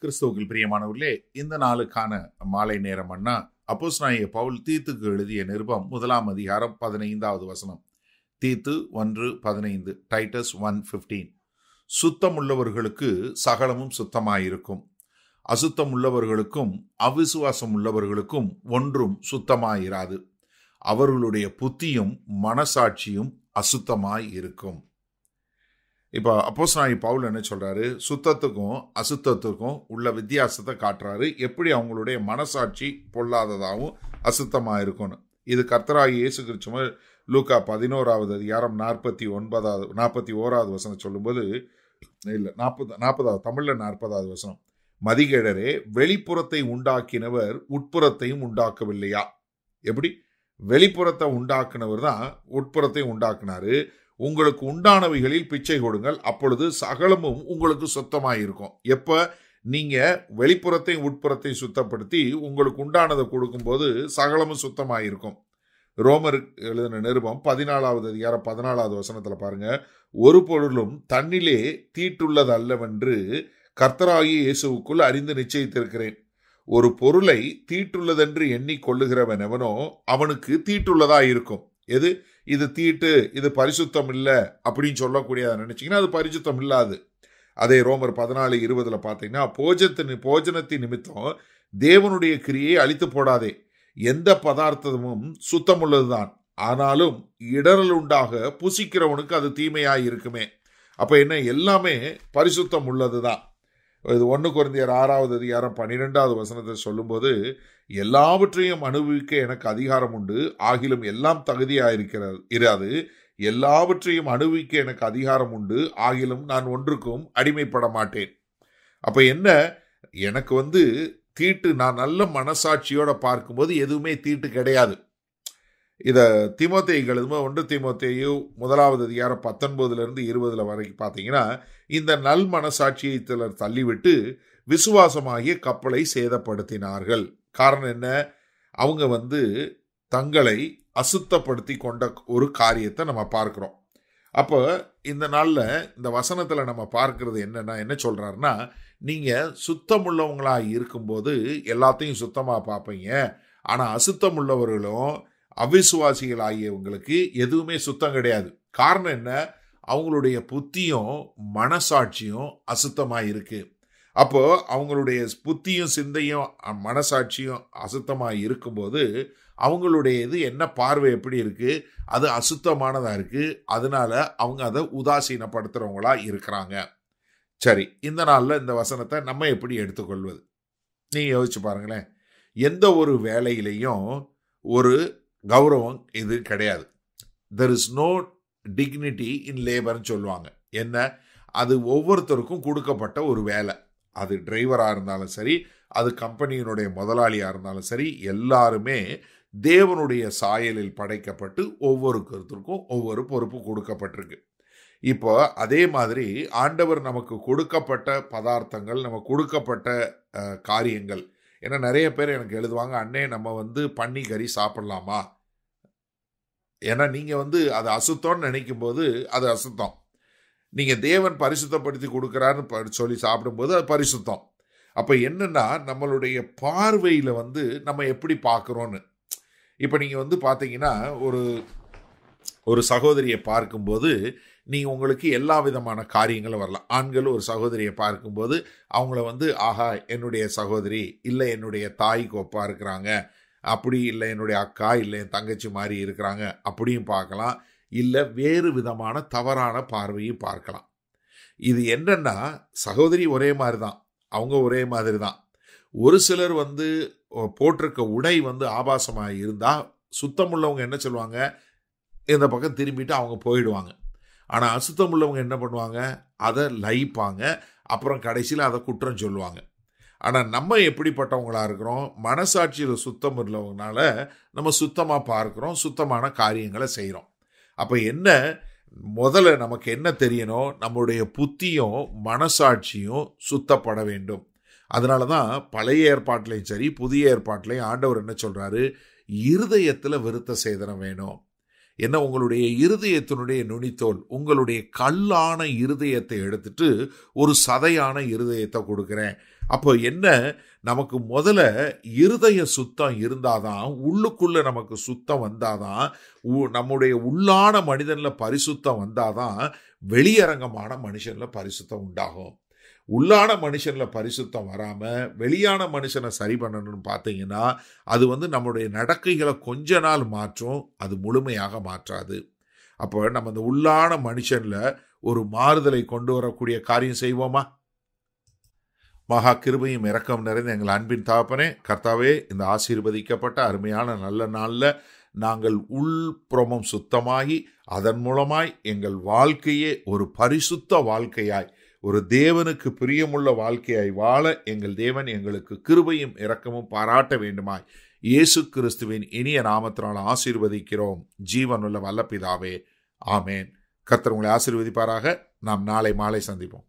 கிறிஸ்தவர்கள் பிரியமானவர்களே இந்த நாளுக்கான மாலை நேரம் அண்ணா அப்போஸ் நாய பவுல் தீத்துக்கு எழுதிய நிருபம் முதலாம் அதிகாரம் பதினைந்தாவது வசனம் தீத்து ஒன்று பதினைந்து டைட்டஸ் ஒன் ஃபிஃப்டீன் சுத்தம் உள்ளவர்களுக்கு சகலமும் சுத்தமாயிருக்கும் அசுத்தம் உள்ளவர்களுக்கும் அவிசுவாசம் உள்ளவர்களுக்கும் ஒன்றும் சுத்தமாயிராது அவர்களுடைய புத்தியும் மனசாட்சியும் அசுத்தமாய் இருக்கும் இப்போ அப்போஸ் நாயி பவுல் என்ன சொல்கிறாரு சுத்தத்துக்கும் அசுத்தத்துக்கும் உள்ள வித்தியாசத்தை காட்டுறாரு எப்படி அவங்களுடைய மனசாட்சி பொல்லாததாகவும் அசுத்தமாக இருக்கும்னு இது கர்த்தராகி இயேசு கிறிஸ்துவர் லூக்கா பதினோராவது அதிகாரம் நாற்பத்தி ஒன்பதாவது நாற்பத்தி ஓராவது வசனம் சொல்லும்போது இல்லை நாற்பது நாற்பதாவது தமிழில் நாற்பதாவது வசனம் மதிகேடரே வெளிப்புறத்தை உண்டாக்கினவர் உட்புறத்தையும் உண்டாக்கவில்லையா எப்படி வெளிப்புறத்தை உண்டாக்குனவர் தான் உட்புறத்தையும் உண்டாக்குனாரு உங்களுக்கு உண்டானவைகளில் பிச்சை கொடுங்கள் அப்பொழுது சகலமும் உங்களுக்கு சுத்தமாயிருக்கும் எப்போ நீங்கள் வெளிப்புறத்தையும் உட்புறத்தையும் சுத்தப்படுத்தி உங்களுக்கு உண்டானதை கொடுக்கும்போது சகலமும் சுத்தமாயிருக்கும் ரோமர் எழுதின நிருபம் பதினாலாவது அதிகாரம் பதினாலாவது வசனத்தில் பாருங்கள் ஒரு பொருளும் தன்னிலே தீட்டுள்ளது அல்லவென்று கர்த்தராகி இயேசுவுக்குள் அறிந்து நிச்சயித்திருக்கிறேன் ஒரு பொருளை தீட்டுள்ளதென்று எண்ணிக்கொள்ளுகிறவன் எவனோ அவனுக்கு தீட்டுள்ளதாக இருக்கும் எது இது தீட்டு இது பரிசுத்தம் இல்லை அப்படின்னு சொல்லக்கூடியதை நினச்சிங்கன்னா அது பரிசுத்தம் இல்லாது அதே ரோமர் பதினாலு இருபதில் பார்த்தீங்கன்னா போஜத்தின் போஜனத்தின் நிமித்தம் தேவனுடைய கிரியை அழித்து போடாதே எந்த பதார்த்தமும் சுத்தமுள்ளது தான் ஆனாலும் இடரல் உண்டாக புசிக்கிறவனுக்கு அது தீமையாக இருக்குமே அப்போ என்ன எல்லாமே பரிசுத்தம் உள்ளது தான் இது ஒன்று குறைந்தியர் ஆறாவது அதிகாரம் பன்னிரெண்டாவது வசனத்தை சொல்லும்போது எல்லாவற்றையும் அனுபவிக்க எனக்கு அதிகாரம் உண்டு ஆகிலும் எல்லாம் தகுதியாக இருக்கிறது இராது எல்லாவற்றையும் அனுபவிக்க எனக்கு அதிகாரம் உண்டு ஆகிலும் நான் ஒன்றுக்கும் அடிமைப்பட மாட்டேன் அப்போ என்ன எனக்கு வந்து தீட்டு நான் நல்ல மனசாட்சியோடு பார்க்கும்போது எதுவுமே தீட்டு கிடையாது இதை திமுத்தைக்கு எழுதுமோ ஒன்று திமுத்தையு முதலாவது அதிகாரம் பத்தொன்பதுலேருந்து இருபதில் வரைக்கும் பார்த்தீங்கன்னா இந்த நல் மனசாட்சியை சிலர் தள்ளிவிட்டு விசுவாசமாகிய கப்பலை சேதப்படுத்தினார்கள் காரணம் என்ன அவங்க வந்து தங்களை அசுத்தப்படுத்தி கொண்ட ஒரு காரியத்தை நம்ம பார்க்குறோம் அப்போ இந்த நாளில் இந்த வசனத்தில் நம்ம பார்க்குறது என்னென்னா என்ன சொல்கிறாருன்னா நீங்கள் சுத்தமுள்ளவங்களாக இருக்கும்போது எல்லாத்தையும் சுத்தமாக பார்ப்பீங்க ஆனால் அசுத்தமுள்ளவர்களும் ஆகியவங்களுக்கு எதுவுமே சுத்தம் கிடையாது காரணம் என்ன அவங்களுடைய புத்தியும் மனசாட்சியும் அசுத்தமாக இருக்குது அப்போது அவங்களுடைய புத்தியும் சிந்தையும் மனசாட்சியும் அசுத்தமாக இருக்கும்போது அவங்களுடைய இது என்ன பார்வை எப்படி இருக்குது அது அசுத்தமானதாக இருக்குது அதனால அவங்க அதை உதாசீனப்படுத்துகிறவங்களா இருக்கிறாங்க சரி இந்த நாளில் இந்த வசனத்தை நம்ம எப்படி எடுத்துக்கொள்வது நீங்கள் யோசிச்சு பாருங்களேன் எந்த ஒரு வேலையிலையும் ஒரு கௌரவம் இது கிடையாது there is no dignity in லேபர்னு சொல்லுவாங்க என்ன அது ஒவ்வொருத்தருக்கும் கொடுக்கப்பட்ட ஒரு வேலை அது டிரைவராக இருந்தாலும் சரி அது கம்பெனியினுடைய முதலாளியாக இருந்தாலும் சரி எல்லாருமே தேவனுடைய சாயலில் படைக்கப்பட்டு ஒவ்வொரு கருத்திற்கும் ஒவ்வொரு பொறுப்பு கொடுக்கப்பட்டிருக்கு இப்போ அதே மாதிரி ஆண்டவர் நமக்கு கொடுக்கப்பட்ட பதார்த்தங்கள் நமக்கு கொடுக்கப்பட்ட காரியங்கள் ஏன்னா நிறைய பேர் எனக்கு எழுதுவாங்க அண்ணே நம்ம வந்து பன்னி கறி சாப்பிட்லாமா ஏன்னா நீங்கள் வந்து அது அசுத்தம்னு நினைக்கும் போது அது அசுத்தம் நீங்கள் தேவன் பரிசுத்தப்படுத்தி கொடுக்குறான்னு சொல்லி சாப்பிடும்போது அது பரிசுத்தம் அப்போ என்னென்னா நம்மளுடைய பார்வையில் வந்து நம்ம எப்படி பார்க்குறோன்னு இப்போ நீங்கள் வந்து பார்த்தீங்கன்னா ஒரு ஒரு சகோதரியை பார்க்கும்போது நீங்கள் உங்களுக்கு எல்லா விதமான காரியங்களும் வரலாம் ஆண்கள் ஒரு சகோதரியை பார்க்கும்போது அவங்கள வந்து ஆஹா என்னுடைய சகோதரி இல்லை என்னுடைய தாய்க்கு கோப்பாக இருக்கிறாங்க அப்படி இல்லை என்னுடைய அக்கா இல்லை என் தங்கச்சி மாதிரி இருக்கிறாங்க அப்படியும் பார்க்கலாம் இல்லை வேறு விதமான தவறான பார்வையும் பார்க்கலாம் இது என்னென்னா சகோதரி ஒரே மாதிரி தான் அவங்க ஒரே மாதிரி தான் ஒரு சிலர் வந்து போட்டிருக்க உடை வந்து ஆபாசமாக இருந்தால் சுத்தம் உள்ளவங்க என்ன சொல்லுவாங்க இந்த பக்கம் திரும்பிட்டு அவங்க போயிடுவாங்க ஆனால் அசுத்தம் உள்ளவங்க என்ன பண்ணுவாங்க அதை லயிப்பாங்க அப்புறம் கடைசியில் அதை குற்றம் சொல்லுவாங்க ஆனால் நம்ம எப்படிப்பட்டவங்களாக இருக்கிறோம் மனசாட்சியில் சுத்தம் இல்லவங்களால நம்ம சுத்தமாக பார்க்குறோம் சுத்தமான காரியங்களை செய்கிறோம் அப்போ என்ன முதல்ல நமக்கு என்ன தெரியணும் நம்முடைய புத்தியும் மனசாட்சியும் சுத்தப்பட வேண்டும் அதனால தான் பழைய ஏற்பாட்டிலையும் சரி புதிய ஏற்பாட்டிலையும் ஆண்டவர் என்ன சொல்கிறாரு இருதயத்தில் விருத்த சேதனம் வேணும் என்ன உங்களுடைய இருதயத்தினுடைய நுனித்தோல் உங்களுடைய கல்லான இருதயத்தை எடுத்துட்டு ஒரு சதையான இருதயத்தை கொடுக்குறேன் அப்போ என்ன நமக்கு முதல்ல இருதய சுத்தம் இருந்தாதான் உள்ளுக்குள்ளே நமக்கு சுத்தம் வந்தாதான் நம்முடைய உள்ளான மனிதனில் பரிசுத்தம் வந்தாதான் வெளியரங்கமான மனுஷனில் பரிசுத்தம் உண்டாகும் உள்ளான மனுஷனில் பரிசுத்தம் வராமல் வெளியான மனுஷனை சரி பண்ணணும்னு பார்த்தீங்கன்னா அது வந்து நம்முடைய நடக்கைகளை கொஞ்ச நாள் மாற்றும் அது முழுமையாக மாற்றாது அப்போ நம்ம இந்த உள்ளான மனுஷனில் ஒரு மாறுதலை கொண்டு வரக்கூடிய காரியம் செய்வோமா மகா கிருபையும் இறக்கம் நிறைந்த எங்கள் அன்பின் தாப்பனே கர்த்தாவே இந்த ஆசீர்வதிக்கப்பட்ட அருமையான நல்ல நாளில் நாங்கள் உள்புறமும் சுத்தமாகி அதன் மூலமாய் எங்கள் வாழ்க்கையே ஒரு பரிசுத்த வாழ்க்கையாய் ஒரு தேவனுக்கு பிரியமுள்ள வாழ்க்கையாய் வாழ எங்கள் தேவன் எங்களுக்கு கிருபையும் இறக்கமும் பாராட்ட வேண்டுமாய் இயேசு கிறிஸ்துவின் இனிய நாமத்தினால் ஆசீர்வதிக்கிறோம் ஜீவனுள்ள வல்லப்பிதாவே ஆமேன் கர்த்தர் உங்களை ஆசீர்வதிப்பாராக நாம் நாளை மாலை சந்திப்போம்